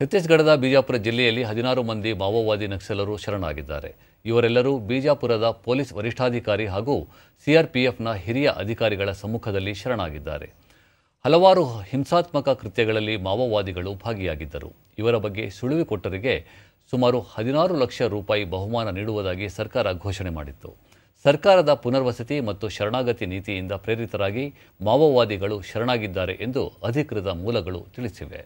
ಛತ್ತೀಸ್ಗಢದ ಬಿಜಾಪುರ ಜಿಲ್ಲೆಯಲ್ಲಿ ಹದಿನಾರು ಮಂದಿ ಮಾವೋವಾದಿ ನಕ್ಸಲರು ಶರಣಾಗಿದ್ದಾರೆ ಇವರೆಲ್ಲರೂ ಬಿಜಾಪುರದ ಪೊಲೀಸ್ ವರಿಷ್ಠಾಧಿಕಾರಿ ಹಾಗೂ ಸಿಆರ್ಪಿಎಫ್ನ ಹಿರಿಯ ಅಧಿಕಾರಿಗಳ ಸಮ್ಮುಖದಲ್ಲಿ ಶರಣಾಗಿದ್ದಾರೆ ಹಲವಾರು ಹಿಂಸಾತ್ಮಕ ಕೃತ್ಯಗಳಲ್ಲಿ ಮಾವೋವಾದಿಗಳು ಭಾಗಿಯಾಗಿದ್ದರು ಇವರ ಬಗ್ಗೆ ಕೊಟ್ಟರಿಗೆ ಸುಮಾರು ಹದಿನಾರು ಲಕ್ಷ ರೂಪಾಯಿ ಬಹುಮಾನ ನೀಡುವುದಾಗಿ ಸರ್ಕಾರ ಘೋಷಣೆ ಮಾಡಿತ್ತು ಸರ್ಕಾರದ ಪುನರ್ವಸತಿ ಮತ್ತು ಶರಣಾಗತಿ ನೀತಿಯಿಂದ ಪ್ರೇರಿತರಾಗಿ ಮಾವೋವಾದಿಗಳು ಶರಣಾಗಿದ್ದಾರೆ ಎಂದು ಅಧಿಕೃತ ಮೂಲಗಳು ತಿಳಿಸಿವೆ